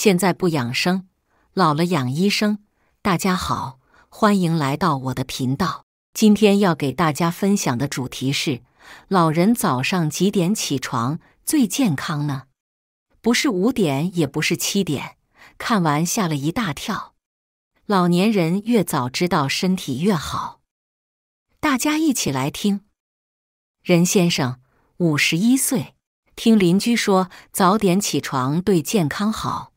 现在不养生，老了养医生。大家好，欢迎来到我的频道。今天要给大家分享的主题是：老人早上几点起床最健康呢？不是五点，也不是七点。看完吓了一大跳。老年人越早知道，身体越好。大家一起来听。任先生，五十一岁，听邻居说早点起床对健康好。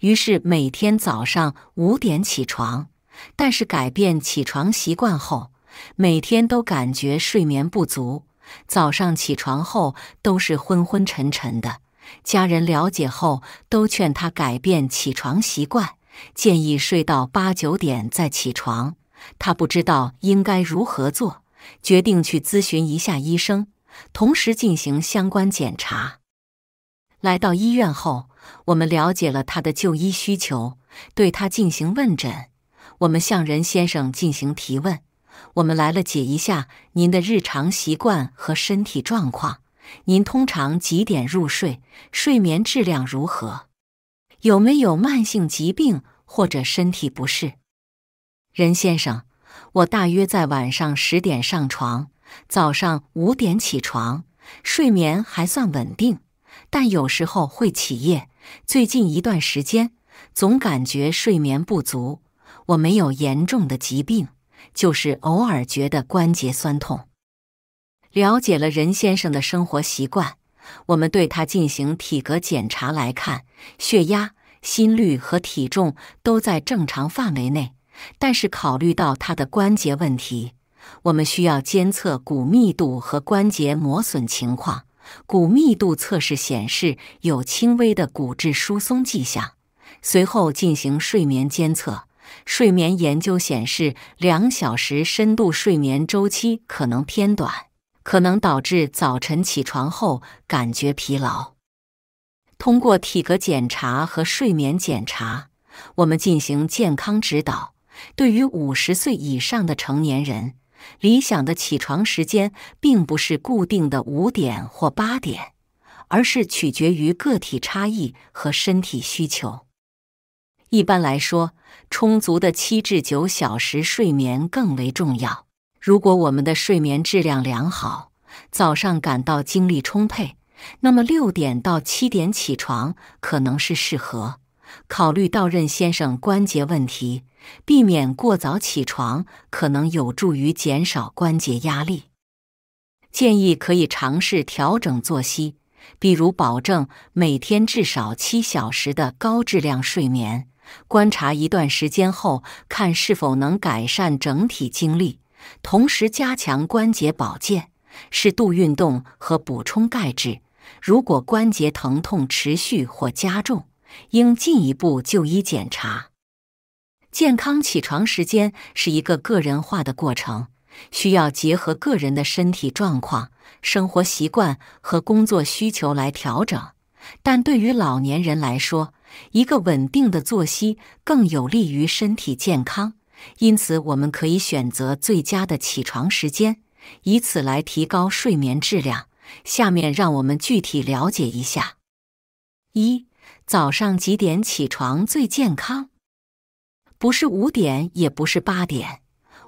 于是每天早上五点起床，但是改变起床习惯后，每天都感觉睡眠不足，早上起床后都是昏昏沉沉的。家人了解后都劝他改变起床习惯，建议睡到八九点再起床。他不知道应该如何做，决定去咨询一下医生，同时进行相关检查。来到医院后。我们了解了他的就医需求，对他进行问诊。我们向任先生进行提问。我们来了解一下您的日常习惯和身体状况。您通常几点入睡？睡眠质量如何？有没有慢性疾病或者身体不适？任先生，我大约在晚上十点上床，早上五点起床，睡眠还算稳定，但有时候会起夜。最近一段时间，总感觉睡眠不足。我没有严重的疾病，就是偶尔觉得关节酸痛。了解了任先生的生活习惯，我们对他进行体格检查来看，血压、心率和体重都在正常范围内。但是考虑到他的关节问题，我们需要监测骨密度和关节磨损情况。骨密度测试显示有轻微的骨质疏松迹象。随后进行睡眠监测，睡眠研究显示两小时深度睡眠周期可能偏短，可能导致早晨起床后感觉疲劳。通过体格检查和睡眠检查，我们进行健康指导。对于五十岁以上的成年人。理想的起床时间并不是固定的五点或八点，而是取决于个体差异和身体需求。一般来说，充足的七至九小时睡眠更为重要。如果我们的睡眠质量良好，早上感到精力充沛，那么六点到七点起床可能是适合。考虑到任先生关节问题。避免过早起床，可能有助于减少关节压力。建议可以尝试调整作息，比如保证每天至少七小时的高质量睡眠。观察一段时间后，看是否能改善整体精力，同时加强关节保健、适度运动和补充钙质。如果关节疼痛持续或加重，应进一步就医检查。健康起床时间是一个个人化的过程，需要结合个人的身体状况、生活习惯和工作需求来调整。但对于老年人来说，一个稳定的作息更有利于身体健康。因此，我们可以选择最佳的起床时间，以此来提高睡眠质量。下面让我们具体了解一下：一、早上几点起床最健康？不是五点，也不是八点。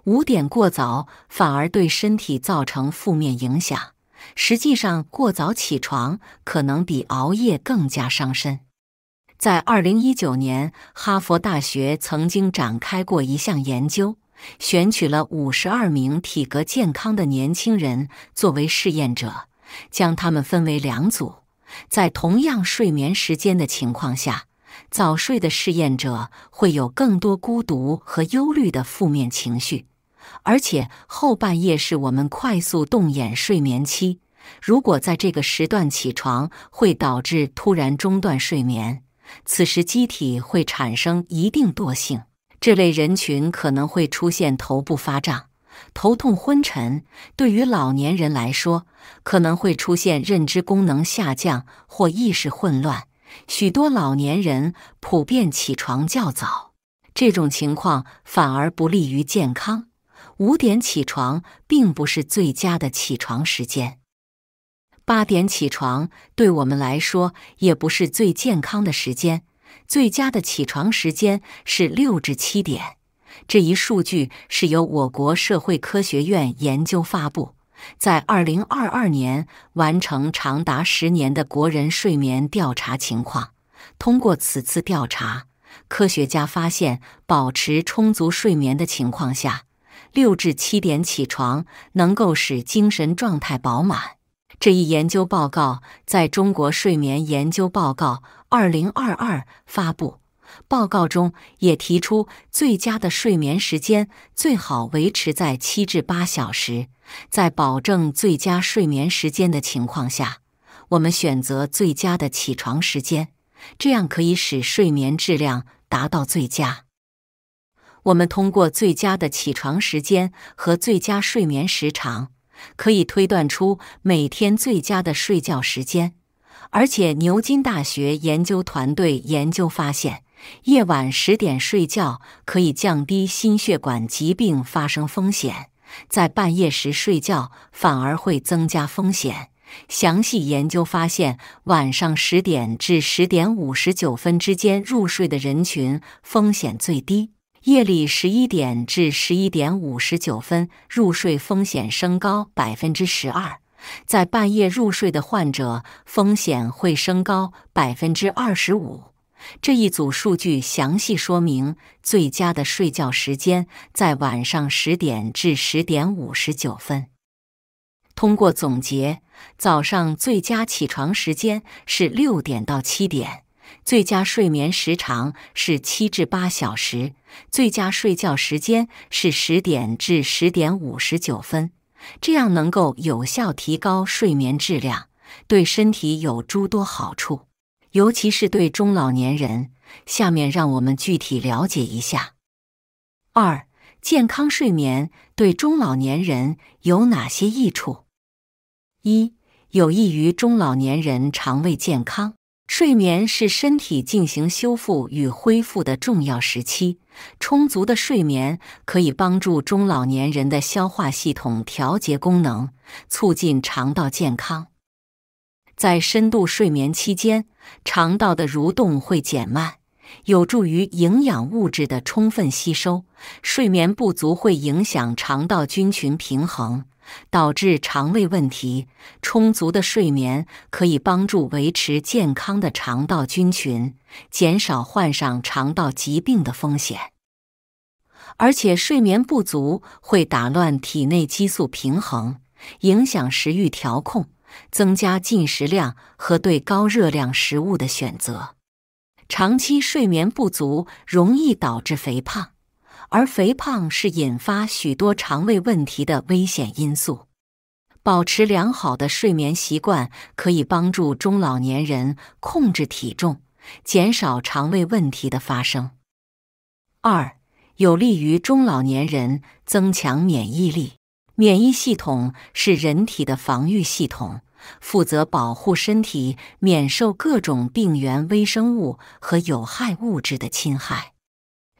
五点过早，反而对身体造成负面影响。实际上，过早起床可能比熬夜更加伤身。在二零一九年，哈佛大学曾经展开过一项研究，选取了五十二名体格健康的年轻人作为试验者，将他们分为两组，在同样睡眠时间的情况下。早睡的试验者会有更多孤独和忧虑的负面情绪，而且后半夜是我们快速动眼睡眠期，如果在这个时段起床，会导致突然中断睡眠，此时机体会产生一定惰性。这类人群可能会出现头部发胀、头痛、昏沉。对于老年人来说，可能会出现认知功能下降或意识混乱。许多老年人普遍起床较早，这种情况反而不利于健康。五点起床并不是最佳的起床时间，八点起床对我们来说也不是最健康的时间。最佳的起床时间是六至七点，这一数据是由我国社会科学院研究发布。在二零二二年完成长达十年的国人睡眠调查情况。通过此次调查，科学家发现，保持充足睡眠的情况下，六至七点起床能够使精神状态饱满。这一研究报告在中国睡眠研究报告二零二二发布。报告中也提出，最佳的睡眠时间最好维持在七至八小时。在保证最佳睡眠时间的情况下，我们选择最佳的起床时间，这样可以使睡眠质量达到最佳。我们通过最佳的起床时间和最佳睡眠时长，可以推断出每天最佳的睡觉时间。而且，牛津大学研究团队研究发现。夜晚十点睡觉可以降低心血管疾病发生风险，在半夜时睡觉反而会增加风险。详细研究发现，晚上十点至十点五十九分之间入睡的人群风险最低，夜里十一点至十一点五十九分入睡风险升高百分之十二，在半夜入睡的患者风险会升高百分之二十五。这一组数据详细说明，最佳的睡觉时间在晚上十点至十点五十九分。通过总结，早上最佳起床时间是六点到七点，最佳睡眠时长是七至八小时，最佳睡觉时间是十点至十点五十九分。这样能够有效提高睡眠质量，对身体有诸多好处。尤其是对中老年人，下面让我们具体了解一下。二、健康睡眠对中老年人有哪些益处？一、有益于中老年人肠胃健康。睡眠是身体进行修复与恢复的重要时期，充足的睡眠可以帮助中老年人的消化系统调节功能，促进肠道健康。在深度睡眠期间，肠道的蠕动会减慢，有助于营养物质的充分吸收。睡眠不足会影响肠道菌群平衡，导致肠胃问题。充足的睡眠可以帮助维持健康的肠道菌群，减少患上肠道疾病的风险。而且，睡眠不足会打乱体内激素平衡，影响食欲调控。增加进食量和对高热量食物的选择，长期睡眠不足容易导致肥胖，而肥胖是引发许多肠胃问题的危险因素。保持良好的睡眠习惯可以帮助中老年人控制体重，减少肠胃问题的发生。二，有利于中老年人增强免疫力。免疫系统是人体的防御系统，负责保护身体免受各种病原微生物和有害物质的侵害。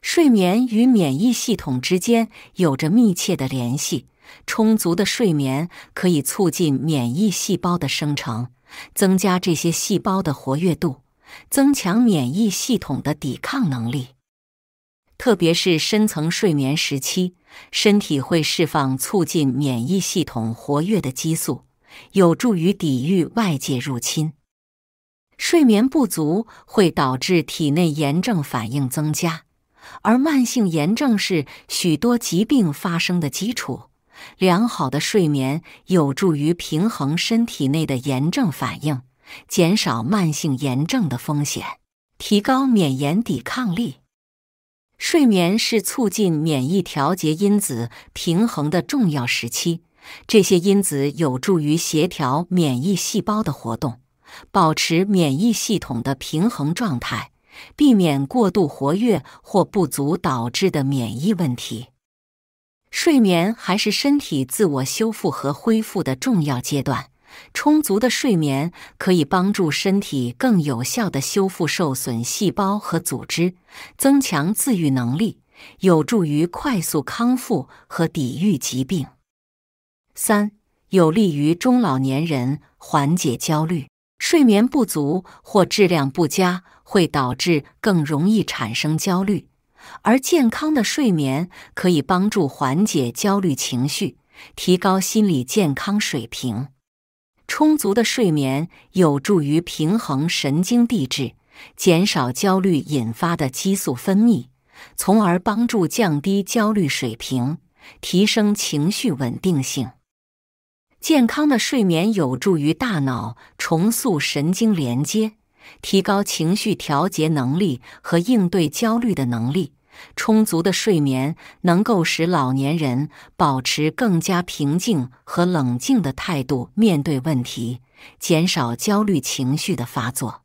睡眠与免疫系统之间有着密切的联系，充足的睡眠可以促进免疫细胞的生成，增加这些细胞的活跃度，增强免疫系统的抵抗能力。特别是深层睡眠时期，身体会释放促进免疫系统活跃的激素，有助于抵御外界入侵。睡眠不足会导致体内炎症反应增加，而慢性炎症是许多疾病发生的基础。良好的睡眠有助于平衡身体内的炎症反应，减少慢性炎症的风险，提高免炎抵抗力。睡眠是促进免疫调节因子平衡的重要时期，这些因子有助于协调免疫细胞的活动，保持免疫系统的平衡状态，避免过度活跃或不足导致的免疫问题。睡眠还是身体自我修复和恢复的重要阶段。充足的睡眠可以帮助身体更有效地修复受损细胞和组织，增强自愈能力，有助于快速康复和抵御疾病。三、有利于中老年人缓解焦虑。睡眠不足或质量不佳会导致更容易产生焦虑，而健康的睡眠可以帮助缓解焦虑情绪，提高心理健康水平。充足的睡眠有助于平衡神经递质，减少焦虑引发的激素分泌，从而帮助降低焦虑水平，提升情绪稳定性。健康的睡眠有助于大脑重塑神经连接，提高情绪调节能力和应对焦虑的能力。充足的睡眠能够使老年人保持更加平静和冷静的态度面对问题，减少焦虑情绪的发作。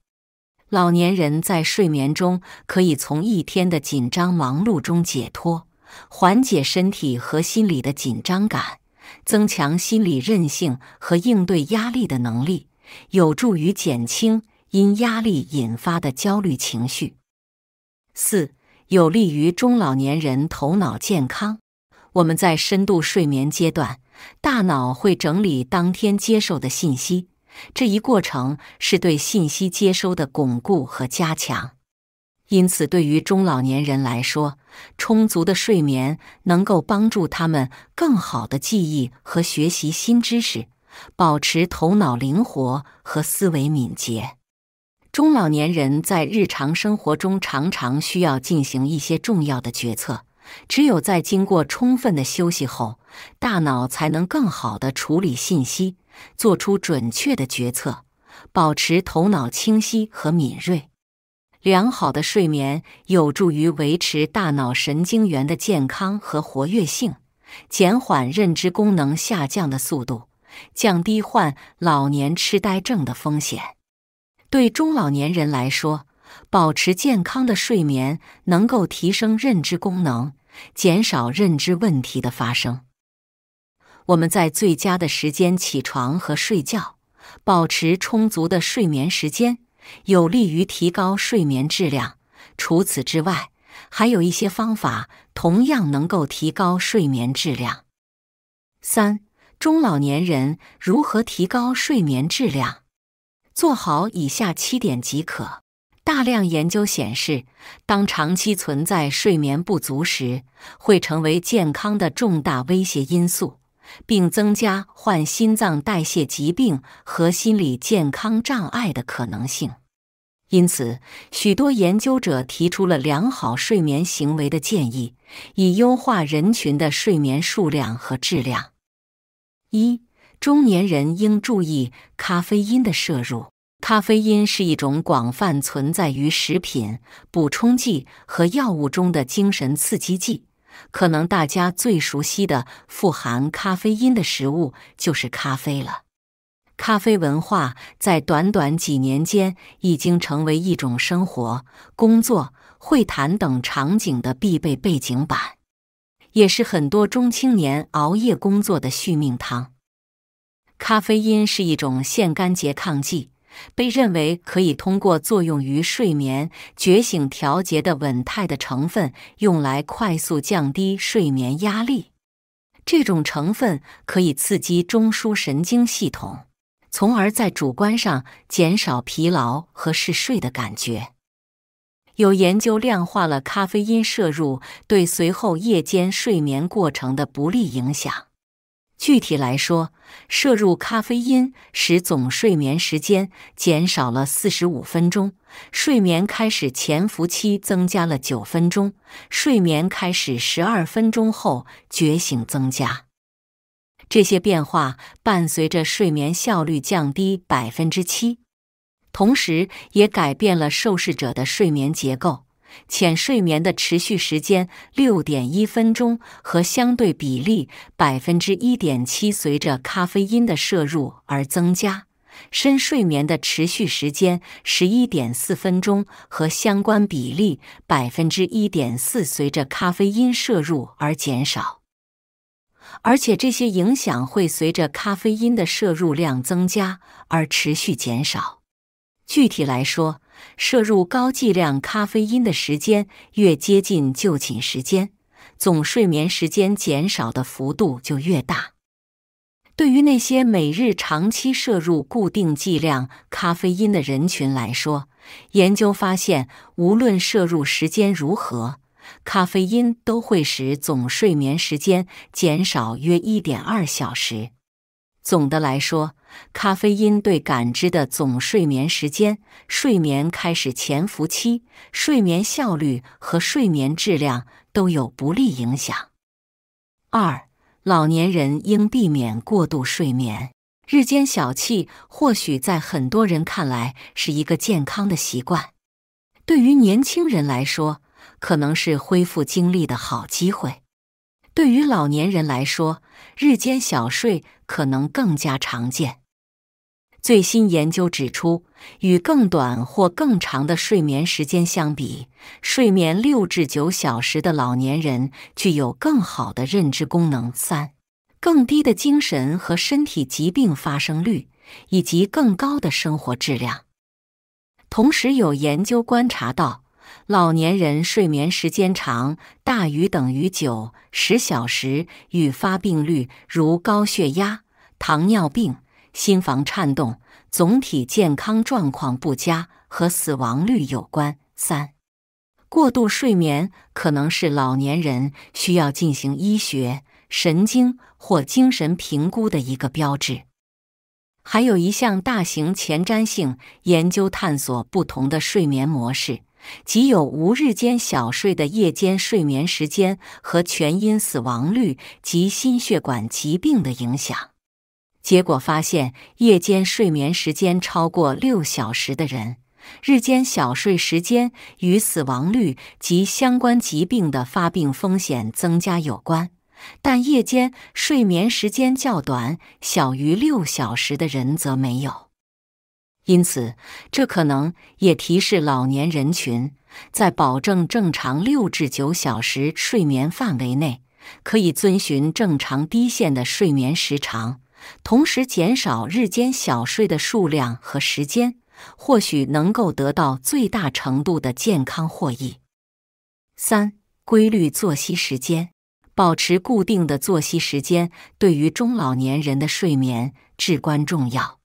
老年人在睡眠中可以从一天的紧张忙碌中解脱，缓解身体和心理的紧张感，增强心理韧性和应对压力的能力，有助于减轻因压力引发的焦虑情绪。四。有利于中老年人头脑健康。我们在深度睡眠阶段，大脑会整理当天接受的信息，这一过程是对信息接收的巩固和加强。因此，对于中老年人来说，充足的睡眠能够帮助他们更好的记忆和学习新知识，保持头脑灵活和思维敏捷。中老年人在日常生活中常常需要进行一些重要的决策。只有在经过充分的休息后，大脑才能更好地处理信息，做出准确的决策，保持头脑清晰和敏锐。良好的睡眠有助于维持大脑神经元的健康和活跃性，减缓认知功能下降的速度，降低患老年痴呆症的风险。对中老年人来说，保持健康的睡眠能够提升认知功能，减少认知问题的发生。我们在最佳的时间起床和睡觉，保持充足的睡眠时间，有利于提高睡眠质量。除此之外，还有一些方法同样能够提高睡眠质量。三、中老年人如何提高睡眠质量？做好以下七点即可。大量研究显示，当长期存在睡眠不足时，会成为健康的重大威胁因素，并增加患心脏代谢疾病和心理健康障碍的可能性。因此，许多研究者提出了良好睡眠行为的建议，以优化人群的睡眠数量和质量。一中年人应注意咖啡因的摄入。咖啡因是一种广泛存在于食品、补充剂和药物中的精神刺激剂。可能大家最熟悉的富含咖啡因的食物就是咖啡了。咖啡文化在短短几年间已经成为一种生活、工作、会谈等场景的必备背景板，也是很多中青年熬夜工作的续命汤。咖啡因是一种腺苷拮抗剂，被认为可以通过作用于睡眠觉醒调节的稳态的成分，用来快速降低睡眠压力。这种成分可以刺激中枢神经系统，从而在主观上减少疲劳和嗜睡的感觉。有研究量化了咖啡因摄入对随后夜间睡眠过程的不利影响。具体来说。摄入咖啡因使总睡眠时间减少了四十五分钟，睡眠开始潜伏期增加了九分钟，睡眠开始十二分钟后觉醒增加。这些变化伴随着睡眠效率降低百分之七，同时也改变了受试者的睡眠结构。浅睡眠的持续时间六点一分钟和相对比例百分之一点七随着咖啡因的摄入而增加，深睡眠的持续时间十一点四分钟和相关比例百分之一点四随着咖啡因摄入而减少，而且这些影响会随着咖啡因的摄入量增加而持续减少。具体来说。摄入高剂量咖啡因的时间越接近就寝时间，总睡眠时间减少的幅度就越大。对于那些每日长期摄入固定剂量咖啡因的人群来说，研究发现，无论摄入时间如何，咖啡因都会使总睡眠时间减少约一点二小时。总的来说。咖啡因对感知的总睡眠时间、睡眠开始潜伏期、睡眠效率和睡眠质量都有不利影响。二、老年人应避免过度睡眠。日间小憩或许在很多人看来是一个健康的习惯，对于年轻人来说可能是恢复精力的好机会，对于老年人来说，日间小睡可能更加常见。最新研究指出，与更短或更长的睡眠时间相比，睡眠六至九小时的老年人具有更好的认知功能、三更低的精神和身体疾病发生率，以及更高的生活质量。同时，有研究观察到，老年人睡眠时间长（大于等于九十小时）与发病率如高血压、糖尿病。心房颤动、总体健康状况不佳和死亡率有关。三、过度睡眠可能是老年人需要进行医学、神经或精神评估的一个标志。还有一项大型前瞻性研究探索不同的睡眠模式，即有无日间小睡的夜间睡眠时间和全因死亡率及心血管疾病的影响。结果发现，夜间睡眠时间超过六小时的人，日间小睡时间与死亡率及相关疾病的发病风险增加有关；但夜间睡眠时间较短，小于六小时的人则没有。因此，这可能也提示老年人群在保证正常六至九小时睡眠范围内，可以遵循正常低限的睡眠时长。同时减少日间小睡的数量和时间，或许能够得到最大程度的健康获益。三、规律作息时间，保持固定的作息时间对于中老年人的睡眠至关重要。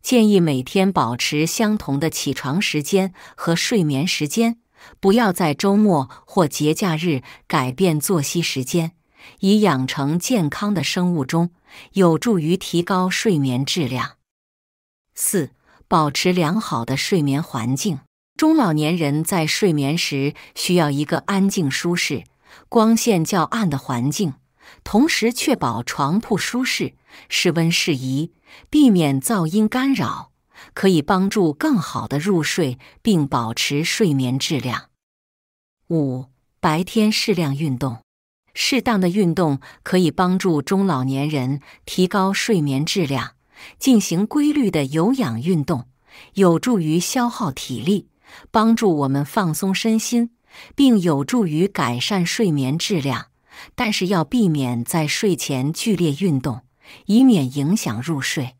建议每天保持相同的起床时间和睡眠时间，不要在周末或节假日改变作息时间，以养成健康的生物钟。有助于提高睡眠质量。四、保持良好的睡眠环境。中老年人在睡眠时需要一个安静、舒适、光线较暗的环境，同时确保床铺舒适、室温适宜，避免噪音干扰，可以帮助更好的入睡并保持睡眠质量。五、白天适量运动。适当的运动可以帮助中老年人提高睡眠质量。进行规律的有氧运动有助于消耗体力，帮助我们放松身心，并有助于改善睡眠质量。但是要避免在睡前剧烈运动，以免影响入睡。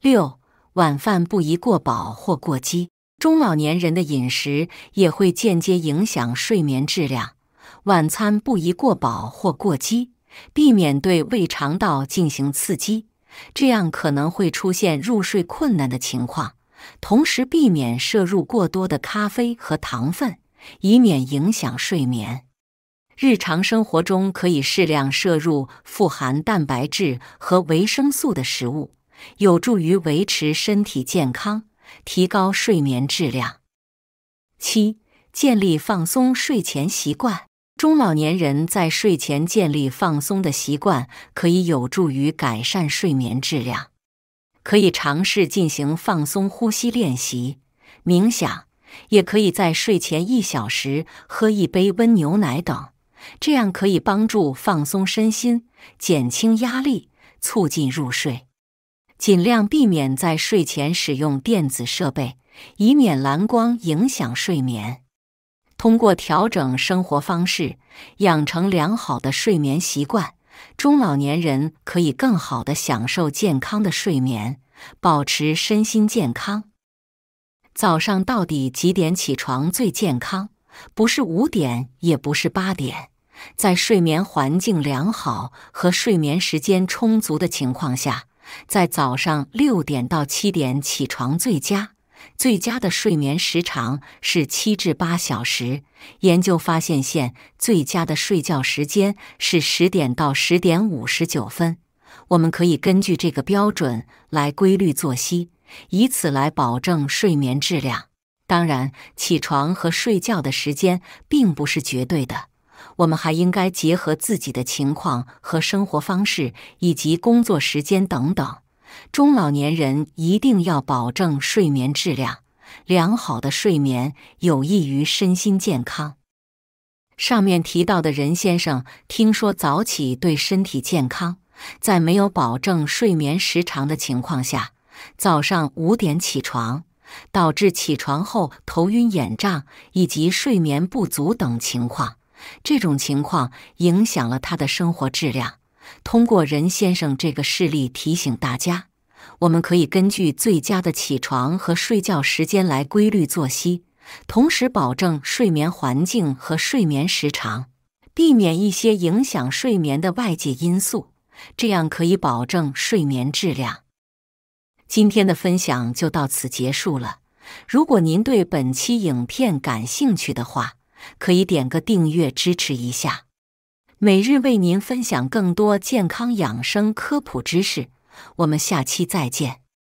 六、晚饭不宜过饱或过饥。中老年人的饮食也会间接影响睡眠质量。晚餐不宜过饱或过饥，避免对胃肠道进行刺激，这样可能会出现入睡困难的情况。同时，避免摄入过多的咖啡和糖分，以免影响睡眠。日常生活中可以适量摄入富含蛋白质和维生素的食物，有助于维持身体健康，提高睡眠质量。七、建立放松睡前习惯。中老年人在睡前建立放松的习惯，可以有助于改善睡眠质量。可以尝试进行放松呼吸练习、冥想，也可以在睡前一小时喝一杯温牛奶等，这样可以帮助放松身心，减轻压力，促进入睡。尽量避免在睡前使用电子设备，以免蓝光影响睡眠。通过调整生活方式，养成良好的睡眠习惯，中老年人可以更好的享受健康的睡眠，保持身心健康。早上到底几点起床最健康？不是五点，也不是八点，在睡眠环境良好和睡眠时间充足的情况下，在早上六点到七点起床最佳。最佳的睡眠时长是七至八小时。研究发现，现最佳的睡觉时间是十点到十点五十九分。我们可以根据这个标准来规律作息，以此来保证睡眠质量。当然，起床和睡觉的时间并不是绝对的，我们还应该结合自己的情况和生活方式以及工作时间等等。中老年人一定要保证睡眠质量，良好的睡眠有益于身心健康。上面提到的任先生听说早起对身体健康，在没有保证睡眠时长的情况下，早上五点起床，导致起床后头晕眼胀以及睡眠不足等情况，这种情况影响了他的生活质量。通过任先生这个事例提醒大家，我们可以根据最佳的起床和睡觉时间来规律作息，同时保证睡眠环境和睡眠时长，避免一些影响睡眠的外界因素，这样可以保证睡眠质量。今天的分享就到此结束了。如果您对本期影片感兴趣的话，可以点个订阅支持一下。每日为您分享更多健康养生科普知识，我们下期再见。